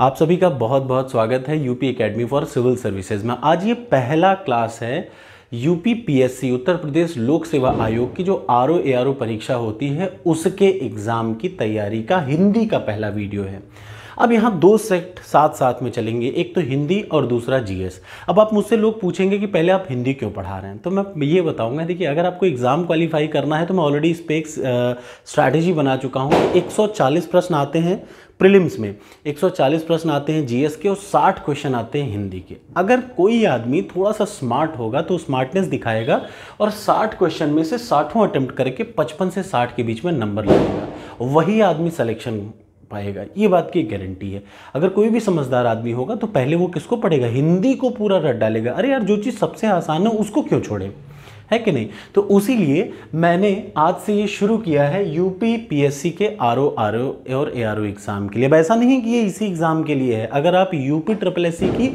आप सभी का बहुत बहुत स्वागत है UP academy for civil services में आज ये पहला क्लास है यूपी पीएससी उत्तर प्रदेश लोक सेवा आयोग की जो आर ओ ए आर ओ परीक्षा होती है उसके एग्ज़ाम की तैयारी का हिंदी का पहला वीडियो है अब यहाँ दो सेट साथ साथ में चलेंगे एक तो हिंदी और दूसरा जीएस अब आप मुझसे लोग पूछेंगे कि पहले आप हिंदी क्यों पढ़ा रहे हैं तो मैं ये बताऊंगा देखिए अगर आपको एग्ज़ाम क्वालिफाई करना है तो मैं ऑलरेडी इस पर एक स्ट्रैटेजी बना चुका हूँ 140 प्रश्न आते हैं प्रीलिम्स में 140 प्रश्न आते हैं जीएस के और 60 क्वेश्चन आते हैं हिंदी के अगर कोई आदमी थोड़ा सा स्मार्ट होगा तो स्मार्टनेस दिखाएगा और 60 क्वेश्चन में से साठों अटेम्प्ट करके 55 से 60 के बीच में नंबर लगेगा वही आदमी सिलेक्शन पाएगा ये बात की गारंटी है अगर कोई भी समझदार आदमी होगा तो पहले वो किसको पढ़ेगा हिंदी को पूरा रट डालेगा अरे यार जो चीज़ सबसे आसान है उसको क्यों छोड़े है कि नहीं तो उसी लिए मैंने आज से ये शुरू किया है यूपी पीएससी के आर ओ आर ओ और ए आर ओ एग्ज़ाम के लिए अब ऐसा नहीं कि ये इसी एग्ज़ाम के लिए है अगर आप यूपी ट्रिपल एस की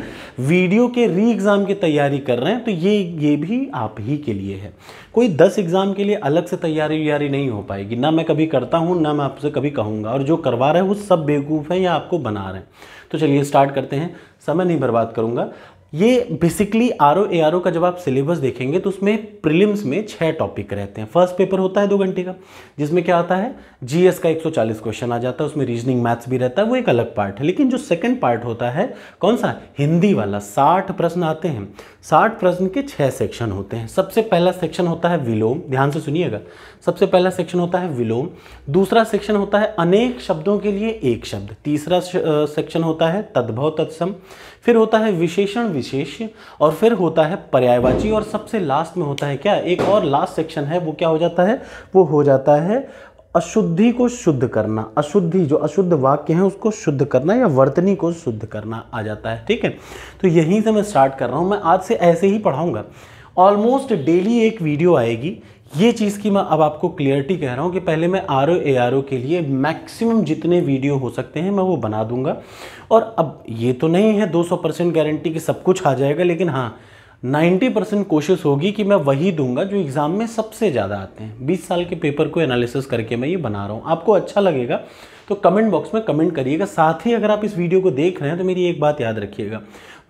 वीडियो के री एग्ज़ाम की तैयारी कर रहे हैं तो ये ये भी आप ही के लिए है कोई दस एग्ज़ाम के लिए अलग से तैयारी व्यारी नहीं हो पाएगी ना मैं कभी करता हूँ ना मैं आपसे कभी कहूँगा और जो करवा रहे हैं वो सब बेवकूफ़ हैं या आपको बना रहे हैं तो चलिए स्टार्ट करते हैं समय नहीं बर्बाद करूंगा ये basically R O A R O का जब आप सिलेबस देखेंगे तो उसमें प्रीलिम्स में छः टॉपिक रहते हैं फर्स्ट पेपर होता है दो घंटे का जिसमें क्या आता है जीएस का 140 क्वेश्चन आ जाता है उसमें रीजनिंग मैथ्स भी रहता है वो एक अलग पार्ट है लेकिन जो सेकंड पार्ट होता है कौन सा हिंदी वाला साठ प्रश्न आते हैं साठ प्रश्न के छः सेक्शन होते हैं सबसे पहला सेक्शन होता है विलोम ध्यान से सुनिएगा सबसे पहला सेक्शन होता है विलोम दूसरा सेक्शन होता है अनेक शब्दों के लिए एक शब्द तीसरा सेक्शन होता है तद्भव तत्सम फिर होता है विशेषण विशेष और फिर होता है पर्यायवाची और सबसे लास्ट में होता है क्या एक और लास्ट सेक्शन है वो क्या हो जाता है वो हो जाता है अशुद्धि को शुद्ध करना अशुद्धि जो अशुद्ध वाक्य है उसको शुद्ध करना या वर्तनी को शुद्ध करना आ जाता है ठीक है तो यहीं से मैं स्टार्ट कर रहा हूँ मैं आज से ऐसे ही पढ़ाऊँगा ऑलमोस्ट डेली एक वीडियो आएगी ये चीज़ की मैं अब आपको क्लियरिटी कह रहा हूँ कि पहले मैं आर ओ ए आर ओ के लिए मैक्सिमम जितने वीडियो हो सकते हैं मैं वो बना दूंगा और अब ये तो नहीं है 200 परसेंट गारंटी कि सब कुछ आ जाएगा लेकिन हाँ 90 परसेंट कोशिश होगी कि मैं वही दूंगा जो एग्ज़ाम में सबसे ज़्यादा आते हैं 20 साल के पेपर को एनालिसिस करके मैं ये बना रहा हूँ आपको अच्छा लगेगा तो कमेंट बॉक्स में कमेंट करिएगा साथ ही अगर आप इस वीडियो को देख रहे हैं तो मेरी एक बात याद रखिएगा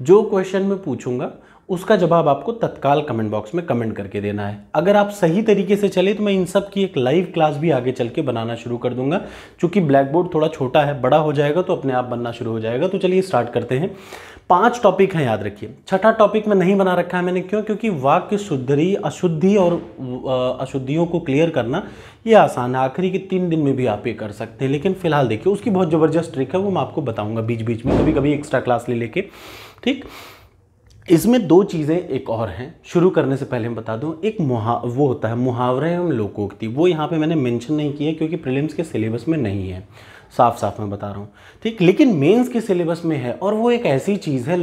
जो क्वेश्चन मैं पूछूंगा उसका जवाब आपको तत्काल कमेंट बॉक्स में कमेंट करके देना है अगर आप सही तरीके से चले तो मैं इन सब की एक लाइव क्लास भी आगे चल के बनाना शुरू कर दूंगा क्योंकि ब्लैक बोर्ड थोड़ा छोटा है बड़ा हो जाएगा तो अपने आप बनना शुरू हो जाएगा तो चलिए स्टार्ट करते हैं पांच टॉपिक हैं याद रखिए छठा टॉपिक में नहीं बना रखा है मैंने क्यों क्योंकि वाक्य शुद्धि अशुद्धि और अशुद्धियों को क्लियर करना ये आसान है आखिरी के तीन दिन में भी आप ये कर सकते हैं लेकिन फिलहाल देखिए उसकी बहुत ज़बरदस्त ट्रिक है वो मैं आपको बताऊंगा बीच बीच में कभी कभी एक्स्ट्रा क्लास ले लेके ठीक इसमें दो चीज़ें एक और हैं शुरू करने से पहले मैं बता दूं एक मुहा वो होता है मुहावरे एवं लोकोक्ति वो यहाँ पे मैंने मेंशन नहीं किया क्योंकि प्रीलिम्स के सिलेबस में नहीं है साफ साफ मैं बता रहा हूँ ठीक लेकिन मेंस के सिलेबस में है और वो एक ऐसी चीज़ है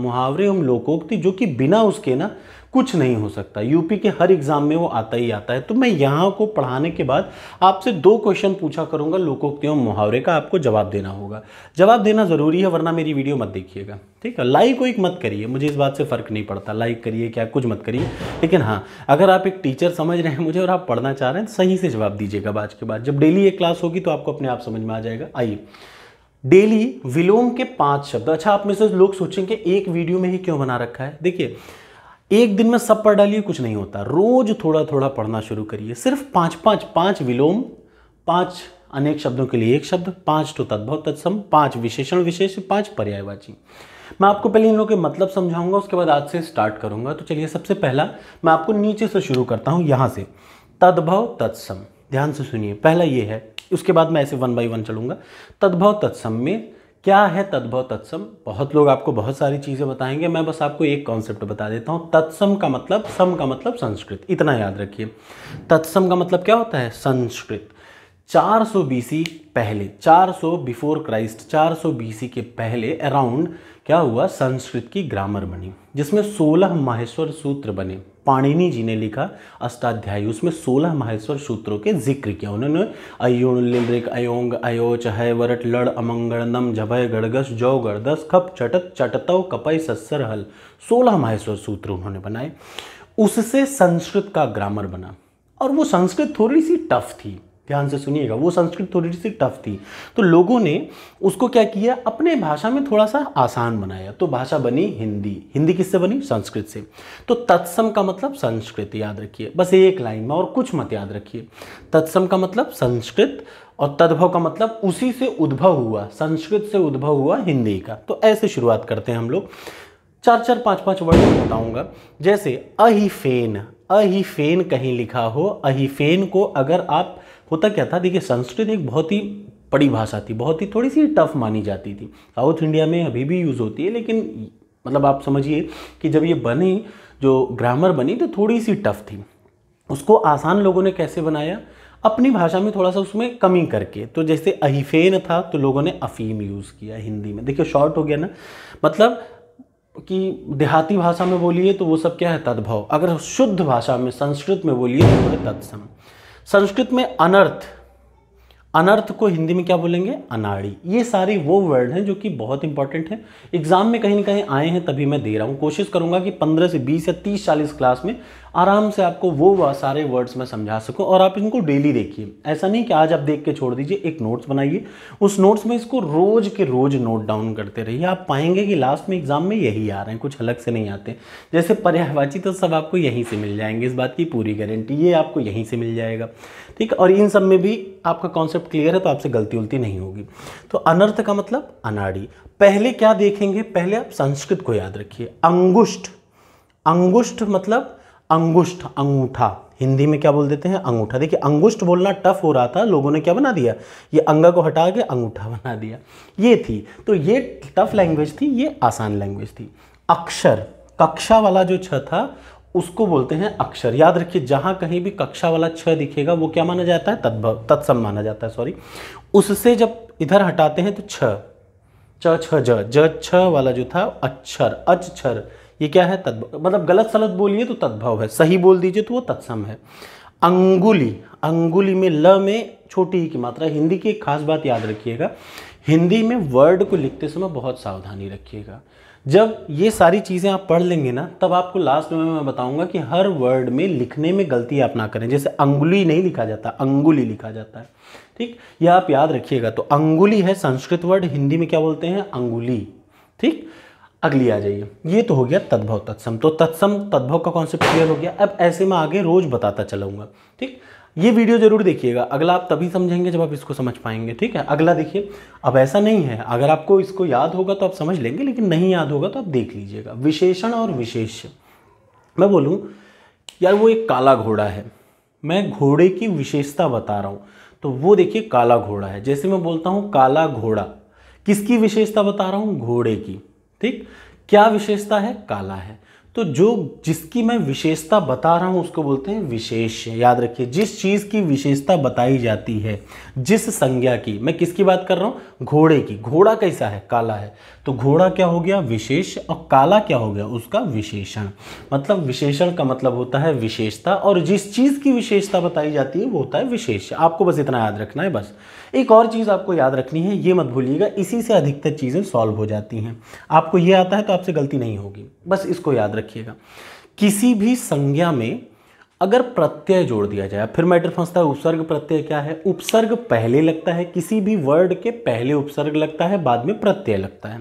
मुहावरे एवं लोकोक्ति जो कि बिना उसके ना कुछ नहीं हो सकता यूपी के हर एग्जाम में वो आता ही आता है तो मैं यहाँ को पढ़ाने के बाद आपसे दो क्वेश्चन पूछा करूँगा लोकोक्तियों मुहावरे का आपको जवाब देना होगा जवाब देना ज़रूरी है वरना मेरी वीडियो मत देखिएगा ठीक है लाइक को एक मत करिए मुझे इस बात से फ़र्क नहीं पड़ता लाइक करिए क्या कुछ मत करिए लेकिन हाँ अगर आप एक टीचर समझ रहे हैं मुझे और आप पढ़ना चाह रहे हैं तो सही से जवाब दीजिएगा आज के बाद जब डेली ये क्लास होगी तो आपको अपने आप समझ में आ जाएगा आइए डेली विलोम के पांच शब्द अच्छा आप में से लोग सोचेंगे एक वीडियो में ही क्यों बना रखा है देखिए एक दिन में सब पढ़ डालिए कुछ नहीं होता रोज थोड़ा थोड़ा पढ़ना शुरू करिए सिर्फ पांच पांच पांच विलोम पांच अनेक शब्दों के लिए एक शब्द पांच तो तद्भव तत्सम पांच विशेषण विशेष पांच पर्यायवाची मैं आपको पहले इन लोगों के मतलब समझाऊंगा उसके बाद आज से स्टार्ट करूंगा तो चलिए सबसे पहला मैं आपको नीचे से शुरू करता हूं यहां से तद्भव तत्सम ध्यान से सुनिए पहला ये है उसके बाद मैं ऐसे वन बाई वन चलूंगा तद्भव तत्सम में क्या है तद्भव तत्सम बहुत लोग आपको बहुत सारी चीज़ें बताएंगे मैं बस आपको एक कॉन्सेप्ट बता देता हूँ तत्सम का मतलब सम का मतलब संस्कृत इतना याद रखिए तत्सम का मतलब क्या होता है संस्कृत 400 बीसी पहले 400 बिफोर क्राइस्ट 400 बीसी के पहले अराउंड क्या हुआ संस्कृत की ग्रामर बनी जिसमें 16 माहेश्वर सूत्र बने पाणिनी जी ने लिखा अष्टाध्यायी उसमें सोलह माहेश्वर सूत्रों के जिक्र किया उन्होंने अयोण लिमरिक अयोंग अयोच है वरट लड़ अमंगण नम झभय गड़गस जौ गड़दस खप चटत चटतव कपय सस्सर हल सोलह माहेश्वर सूत्र उन्होंने बनाए उससे संस्कृत का ग्रामर बना और वो संस्कृत थोड़ी सी टफ थी ध्यान से सुनिएगा वो संस्कृत थोड़ी सी टफ थी तो लोगों ने उसको क्या किया अपने भाषा में थोड़ा सा आसान बनाया तो भाषा बनी हिंदी हिंदी किससे बनी संस्कृत से तो तत्सम का मतलब संस्कृत याद रखिए बस एक लाइन में और कुछ मत याद रखिए तत्सम का मतलब संस्कृत और तद्भव का मतलब उसी से उद्भव हुआ संस्कृत से उद्भव हुआ हिंदी का तो ऐसे शुरुआत करते हैं हम लोग चार चार पाँच पाँच वर्ड बताऊंगा जैसे अहिफेन अहिफेन कहीं लिखा हो अहिफेन को अगर आप होता क्या था देखिए संस्कृत एक बहुत ही बड़ी भाषा थी बहुत ही थोड़ी सी टफ मानी जाती थी साउथ इंडिया में अभी भी यूज़ होती है लेकिन मतलब आप समझिए कि जब ये बनी जो ग्रामर बनी तो थोड़ी सी टफ थी उसको आसान लोगों ने कैसे बनाया अपनी भाषा में थोड़ा सा उसमें कमी करके तो जैसे अहिफेन था तो लोगों ने अफीम यूज़ किया हिंदी में देखिए शॉर्ट हो गया ना मतलब कि देहाती भाषा में बोलिए तो वो सब क्या है तद्भव अगर शुद्ध भाषा में संस्कृत में बोलिए तो है तत्सम संस्कृत में अनर्थ अनर्थ को हिंदी में क्या बोलेंगे अनाड़ी ये सारी वो वर्ड हैं जो कि बहुत इंपॉर्टेंट हैं एग्जाम में कहीं ना कहीं आए हैं तभी मैं दे रहा हूँ कोशिश करूंगा कि 15 से 20 या 30 चालीस क्लास में आराम से आपको वो सारे वर्ड्स मैं समझा सकूँ और आप इनको डेली देखिए ऐसा नहीं कि आज आप देख के छोड़ दीजिए एक नोट्स बनाइए उस नोट्स में इसको रोज के रोज नोट डाउन करते रहिए आप पाएंगे कि लास्ट में एग्जाम में यही आ रहे हैं कुछ अलग से नहीं आते जैसे पर्यायवाची तो सब आपको यहीं से मिल जाएंगे इस बात की पूरी गारंटी ये आपको यहीं से मिल जाएगा ठीक और इन सब में भी आपका कॉन्सेप्ट क्लियर है तो आपसे गलती उलती नहीं होगी तो अनर्थ का मतलब अनाड़ी पहले क्या देखेंगे पहले आप संस्कृत को याद रखिए अंगुष्ठ अंगुष्ठ मतलब अंगुष्ठ अंगूठा हिंदी में क्या बोल देते हैं अंगूठा देखिए अंगुष्ठ बोलना टफ हो रहा था लोगों ने क्या बना दिया ये अंगा को हटा के अंगूठा बना दिया ये थी तो ये टफ लैंग्वेज थी ये आसान लैंग्वेज थी अक्षर कक्षा वाला जो छ था उसको बोलते हैं अक्षर याद रखिए जहां कहीं भी कक्षा वाला छ दिखेगा वो क्या माना जाता है तद्भव तत्सम माना जाता है सॉरी उससे जब इधर हटाते हैं तो छ छ ज ज छ वाला जो था अक्षर अक्षर ये क्या है तद्भव मतलब गलत सलत बोलिए तो तद्भव है सही बोल दीजिए तो वो तत्सम है अंगुली अंगुली में ल में छोटी ही की मात्रा हिंदी की एक खास बात याद रखिएगा हिंदी में वर्ड को लिखते समय बहुत सावधानी रखिएगा जब ये सारी चीज़ें आप पढ़ लेंगे ना तब आपको लास्ट में मैं बताऊंगा कि हर वर्ड में लिखने में गलती आप ना करें जैसे अंगुली नहीं लिखा जाता अंगुली लिखा जाता है ठीक यह आप याद रखिएगा तो अंगुली है संस्कृत वर्ड हिंदी में क्या बोलते हैं अंगुली ठीक अगली आ जाइए ये तो हो गया तद्भव तत्सम तो तत्सम तद्भव का कॉन्सेप्ट क्लियर हो गया अब ऐसे में आगे रोज बताता चलाऊंगा ठीक ये वीडियो जरूर देखिएगा अगला आप तभी समझेंगे जब आप इसको समझ पाएंगे ठीक है अगला देखिए अब ऐसा नहीं है अगर आपको इसको याद होगा तो आप समझ लेंगे लेकिन नहीं याद होगा तो आप देख लीजिएगा विशेषण और विशेष मैं बोलूँ यार वो एक काला घोड़ा है मैं घोड़े की विशेषता बता रहा हूँ तो वो देखिए काला घोड़ा है जैसे मैं बोलता हूँ काला घोड़ा किसकी विशेषता बता रहा हूँ घोड़े की ठीक क्या विशेषता है काला है तो जो जिसकी मैं विशेषता बता रहा हूँ उसको बोलते हैं विशेष याद रखिए जिस चीज़ की विशेषता बताई जाती है जिस संज्ञा की मैं किसकी बात कर रहा हूँ घोड़े की घोड़ा कैसा है काला है तो घोड़ा क्या हो गया विशेष और काला क्या हो गया उसका विशेषण मतलब विशेषण का मतलब होता है विशेषता और जिस चीज़ की विशेषता बताई जाती है वो होता है विशेष आपको बस इतना याद रखना है बस एक और चीज़ आपको याद रखनी है ये मत भूलिएगा इसी से अधिकतर चीज़ें सॉल्व हो जाती हैं आपको ये आता है तो आपसे गलती नहीं होगी बस इसको याद रखिएगा किसी भी संज्ञा में अगर प्रत्यय जोड़ दिया जाए फिर मैटर फंसता है उपसर्ग प्रत्यय क्या है उपसर्ग पहले लगता है किसी भी वर्ड के पहले उपसर्ग लगता है बाद में प्रत्यय लगता है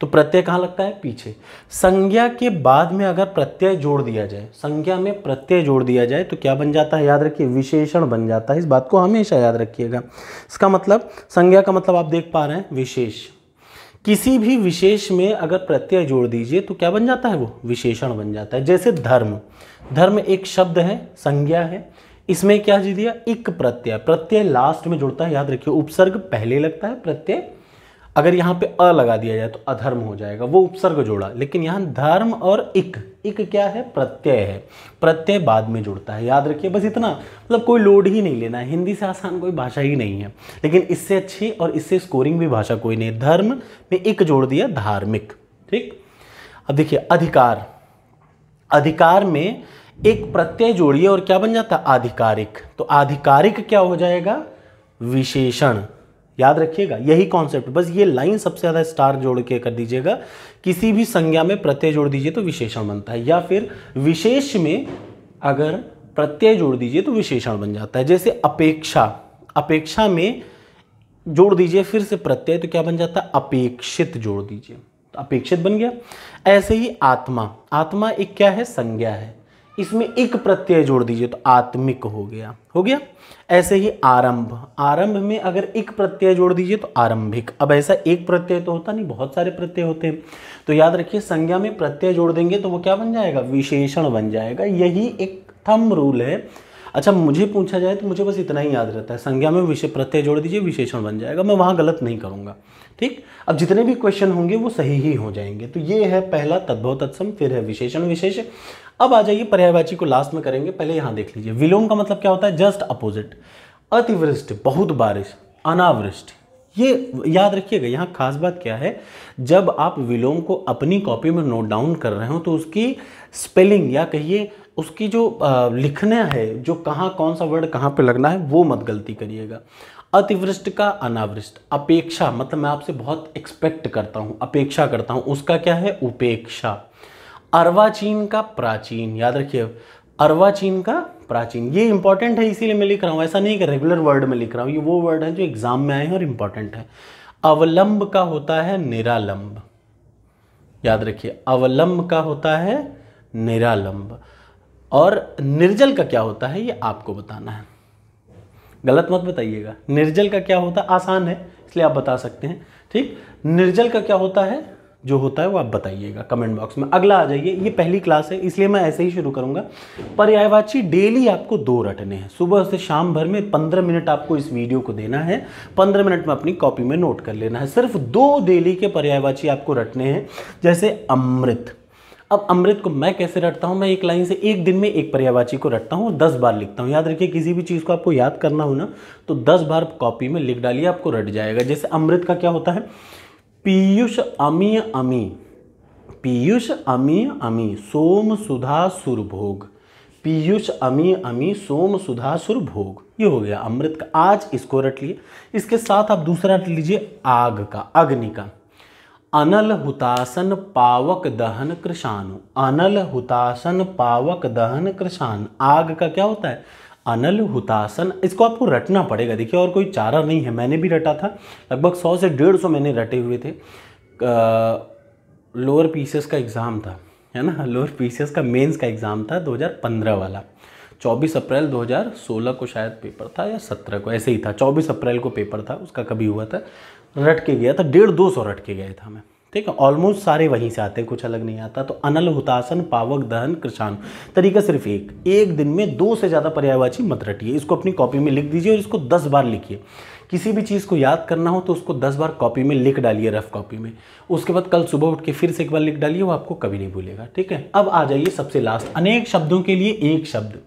तो प्रत्यय कहाँ लगता है पीछे संज्ञा के बाद में अगर प्रत्यय जोड़ दिया जाए संज्ञा में प्रत्यय जोड़ दिया जाए तो क्या बन जाता है याद रखिए विशेषण बन जाता है इस बात को हमेशा याद रखिएगा इसका मतलब संज्ञा का मतलब आप देख पा रहे हैं विशेष किसी भी विशेष में अगर प्रत्यय जोड़ दीजिए तो क्या बन जाता है वो विशेषण बन जाता है जैसे धर्म धर्म एक शब्द है संज्ञा है इसमें क्या दिया इक प्रत्यय प्रत्यय लास्ट में जुड़ता है याद रखिए उपसर्ग पहले लगता है प्रत्यय अगर यहाँ पे अ लगा दिया जाए तो अधर्म हो जाएगा वो उपसर्ग जोड़ा लेकिन यहाँ धर्म और इक इक क्या है प्रत्यय है प्रत्यय बाद में जुड़ता है याद रखिए बस इतना मतलब कोई लोड ही नहीं लेना है हिंदी से आसान कोई भाषा ही नहीं है लेकिन इससे अच्छी और इससे स्कोरिंग भी भाषा कोई नहीं धर्म में इक जोड़ दिया धार्मिक ठीक अब देखिए अधिकार अधिकार में एक प्रत्यय जोड़िए और क्या बन जाता आधिकारिक तो आधिकारिक क्या हो जाएगा विशेषण याद रखिएगा यही कॉन्सेप्ट बस ये लाइन सबसे ज़्यादा स्टार जोड़ के कर दीजिएगा किसी भी संज्ञा में प्रत्यय जोड़ दीजिए तो विशेषण बनता है या फिर विशेष में अगर प्रत्यय जोड़ दीजिए तो विशेषण बन जाता है जैसे अपेक्षा अपेक्षा में जोड़ दीजिए फिर से प्रत्यय तो क्या बन जाता है अपेक्षित जोड़ दीजिए तो अपेक्षित बन गया ऐसे ही आत्मा आत्मा एक क्या है संज्ञा है इसमें एक प्रत्यय जोड़ दीजिए तो आत्मिक हो गया हो गया ऐसे ही आरंभ आरंभ में अगर एक प्रत्यय जोड़ दीजिए तो आरंभिक अब ऐसा एक प्रत्यय तो होता नहीं बहुत सारे प्रत्यय होते हैं तो याद रखिए संज्ञा में प्रत्यय जोड़ देंगे तो वो क्या बन जाएगा विशेषण बन जाएगा यही एक थम रूल है अच्छा मुझे पूछा जाए तो मुझे बस इतना ही याद रहता है संज्ञा में विषय प्रत्यय जोड़ दीजिए विशेषण बन जाएगा मैं वहाँ गलत नहीं करूँगा ठीक अब जितने भी क्वेश्चन होंगे वो सही ही हो जाएंगे तो ये है पहला तद्भव तत्सम फिर है विशेषण विशेष अब आ जाइए पर्यायवाची को लास्ट में करेंगे पहले यहाँ देख लीजिए विलोम का मतलब क्या होता है जस्ट अपोजिट अतिवृष्टि बहुत बारिश अनावृष्टि ये याद रखिएगा यहाँ खास बात क्या है जब आप विलोम को अपनी कॉपी में नोट डाउन कर रहे हो तो उसकी स्पेलिंग या कहिए उसकी जो लिखना है जो कहाँ कौन सा वर्ड कहाँ पे लगना है वो मत गलती करिएगा अतिवृष्ट का अनावृष्ट अपेक्षा मतलब मैं आपसे बहुत एक्सपेक्ट करता हूँ अपेक्षा करता हूँ उसका क्या है उपेक्षा अरवाचीन का प्राचीन याद रखिए अरवाचीन का प्राचीन ये इंपॉर्टेंट है इसीलिए मैं लिख रहा हूँ ऐसा नहीं कि रेगुलर वर्ड में लिख रहा हूँ ये वो वर्ड है जो एग्जाम में आए हैं और इंपॉर्टेंट है अवलंब का होता है निरालंब याद रखिए अवलंब का होता है निरालंब और निर्जल का क्या होता है ये आपको बताना है गलत मत बताइएगा निर्जल का क्या होता है आसान है इसलिए आप बता सकते हैं ठीक निर्जल का क्या होता है जो होता है वो आप बताइएगा कमेंट बॉक्स में अगला आ जाइए ये पहली क्लास है इसलिए मैं ऐसे ही शुरू करूंगा पर्यायवाची डेली आपको दो रटने हैं सुबह से शाम भर में पंद्रह मिनट आपको इस वीडियो को देना है पंद्रह मिनट में अपनी कॉपी में नोट कर लेना है सिर्फ दो डेली के पर्यायवाची आपको रटने हैं जैसे अमृत अब अमृत को मैं कैसे रटता हूँ मैं एक लाइन से एक दिन में एक पर्यायवाची को रटता हूँ दस बार लिखता हूँ याद रखिए किसी भी चीज़ को आपको याद करना हो ना तो दस बार कॉपी में लिख डालिए आपको रट जाएगा जैसे अमृत का क्या होता है पीयूष अमी अमी पीयूष अमी अमी सोम सुधा सुरभोग पीयूष अमी अमी सोम सुधा सुर भोग ये हो गया अमृत का आज इसको रट लिए इसके साथ आप दूसरा रट लीजिए आग का अग्नि का अनल हुतासन पावक दहन कृषाणु अनल हुतासन पावक दहन कृषाण आग का क्या होता है अनल हुतासन इसको आपको रटना पड़ेगा देखिए और कोई चारा नहीं है मैंने भी रटा था लगभग सौ से डेढ़ सौ मैंने रटे हुए थे लोअर पीसेस का एग्ज़ाम था है ना लोअर पीसेस का मेंस का एग्ज़ाम था 2015 वाला 24 अप्रैल 2016 को शायद पेपर था या 17 को ऐसे ही था 24 अप्रैल को पेपर था उसका कभी हुआ था रट के गया था डेढ़ दो सौ रट के गया था मैं ठीक है ऑलमोस्ट सारे वहीं से आते हैं कुछ अलग नहीं आता तो अनल हुतासन पावक दहन कृषाण तरीका सिर्फ एक एक दिन में दो से ज़्यादा पर्यायवाची मत रटिए इसको अपनी कॉपी में लिख दीजिए और इसको दस बार लिखिए किसी भी चीज़ को याद करना हो तो उसको दस बार कॉपी में लिख डालिए रफ कॉपी में उसके बाद कल सुबह उठ के फिर से एक बार लिख डालिए वो आपको कभी नहीं भूलेगा ठीक है अब आ जाइए सबसे लास्ट अनेक शब्दों के लिए एक शब्द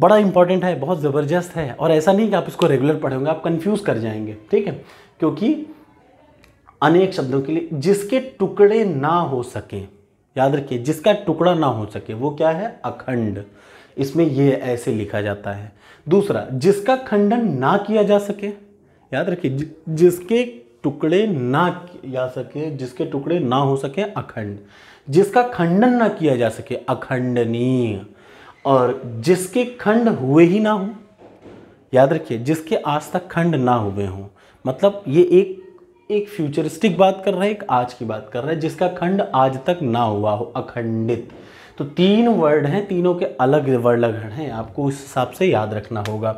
बड़ा इंपॉर्टेंट है बहुत ज़बरदस्त है और ऐसा नहीं कि आप इसको रेगुलर पढ़ेंगे आप कन्फ्यूज़ कर जाएंगे ठीक है क्योंकि अनेक शब्दों के लिए जिसके टुकड़े ना हो सके याद रखिए जिसका टुकड़ा ना हो सके वो क्या है अखंड इसमें ये ऐसे लिखा जाता है दूसरा जिसका खंडन ना किया जा सके याद रखिए जिसके टुकड़े ना जा सके जिसके टुकड़े ना हो सके अखंड जिसका खंडन ना किया जा सके अखंडनीय और जिसके खंड हुए ही ना हो याद रखिए जिसके आज तक खंड ना हुए हों मतलब ये एक एक फ्यूचरिस्टिक बात कर रहा है एक आज की बात कर रहा है जिसका खंड आज तक ना हुआ हो अखंडित तो तीन वर्ड हैं तीनों के अलग वर्ड लगण हैं आपको उस हिसाब से याद रखना होगा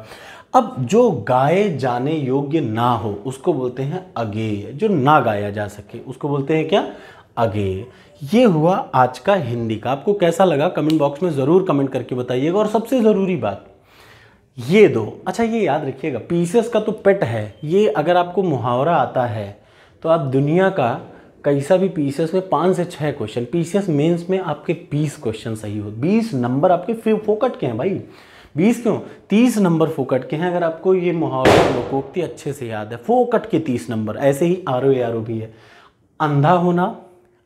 अब जो गाए जाने योग्य ना हो उसको बोलते हैं अगेय जो ना गाया जा सके उसको बोलते हैं क्या अगेय ये हुआ आज का हिंदी का आपको कैसा लगा कमेंट बॉक्स में ज़रूर कमेंट करके बताइएगा और सबसे ज़रूरी बात ये दो अच्छा ये याद रखिएगा पीसीएस का तो पेट है ये अगर आपको मुहावरा आता है तो आप दुनिया का कैसा भी पी में पाँच से छः क्वेश्चन पी सी में आपके बीस क्वेश्चन सही हो बीस नंबर आपके फोकट के हैं भाई बीस क्यों तीस नंबर फोकट के हैं अगर आपको ये मुहावरा लोकोक्ति अच्छे से याद है फोकट के तीस नंबर ऐसे ही आर ओ आर ओ भी है अंधा होना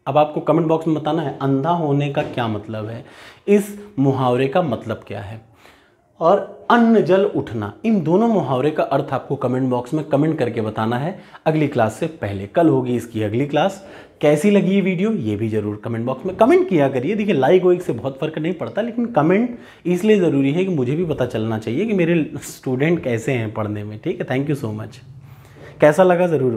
अब आपको कमेंट बॉक्स में बताना है अंधा होने का क्या मतलब है इस मुहावरे का मतलब क्या है और अन्न जल उठना इन दोनों मुहावरे का अर्थ आपको कमेंट बॉक्स में कमेंट करके बताना है अगली क्लास से पहले कल होगी इसकी अगली क्लास कैसी लगी ये वीडियो ये भी जरूर कमेंट बॉक्स में कमेंट किया करिए देखिए लाइक वाइक से बहुत फर्क नहीं पड़ता लेकिन कमेंट इसलिए ज़रूरी है कि मुझे भी पता चलना चाहिए कि मेरे स्टूडेंट कैसे हैं पढ़ने में ठीक है थैंक यू सो मच कैसा लगा ज़रूर